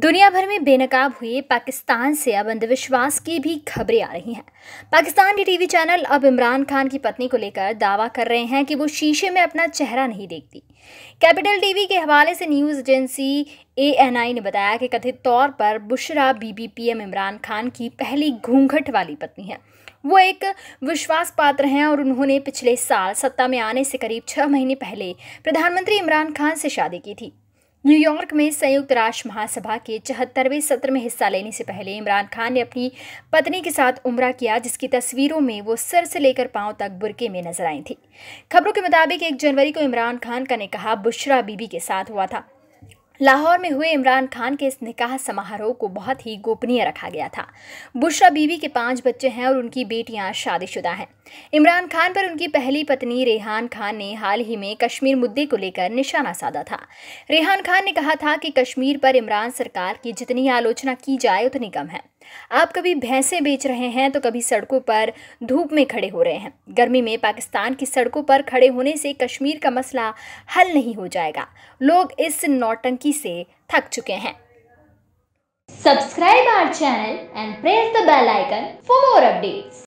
दुनिया भर में बेनकाब हुए पाकिस्तान से अब अंधविश्वास की भी खबरें आ रही हैं पाकिस्तान के टीवी चैनल अब इमरान खान की पत्नी को लेकर दावा कर रहे हैं कि वो शीशे में अपना चेहरा नहीं देखती कैपिटल टीवी के हवाले से न्यूज़ एजेंसी एएनआई ने बताया कि कथित तौर पर बुशरा बीबीपीएम पीएम इमरान खान की पहली घूंघट वाली पत्नी है वो एक विश्वास पात्र हैं और उन्होंने पिछले साल सत्ता में आने से करीब छः महीने पहले प्रधानमंत्री इमरान खान से शादी की थी न्यूयॉर्क में संयुक्त राष्ट्र महासभा के चौहत्तरवें सत्र में हिस्सा लेने से पहले इमरान खान ने अपनी पत्नी के साथ उम्र किया जिसकी तस्वीरों में वो सर से लेकर पांव तक बुरके में नजर आई थी खबरों के मुताबिक एक जनवरी को इमरान खान का निकाह बुशरा बीबी के साथ हुआ था लाहौर में हुए इमरान खान के इस निकाह समारोह को बहुत ही गोपनीय रखा गया था बुशरा बीवी के पांच बच्चे हैं और उनकी बेटियां शादीशुदा हैं इमरान खान पर उनकी पहली पत्नी रेहान खान ने हाल ही में कश्मीर मुद्दे को लेकर निशाना साधा था रेहान खान ने कहा था कि कश्मीर पर इमरान सरकार की जितनी आलोचना की जाए उतनी कम है आप कभी भैंसें बेच रहे हैं तो कभी सड़कों पर धूप में खड़े हो रहे हैं गर्मी में पाकिस्तान की सड़कों पर खड़े होने से कश्मीर का मसला हल नहीं हो जाएगा लोग इस नौटंकी से थक चुके हैं subscribe our channel and press the bell icon for more updates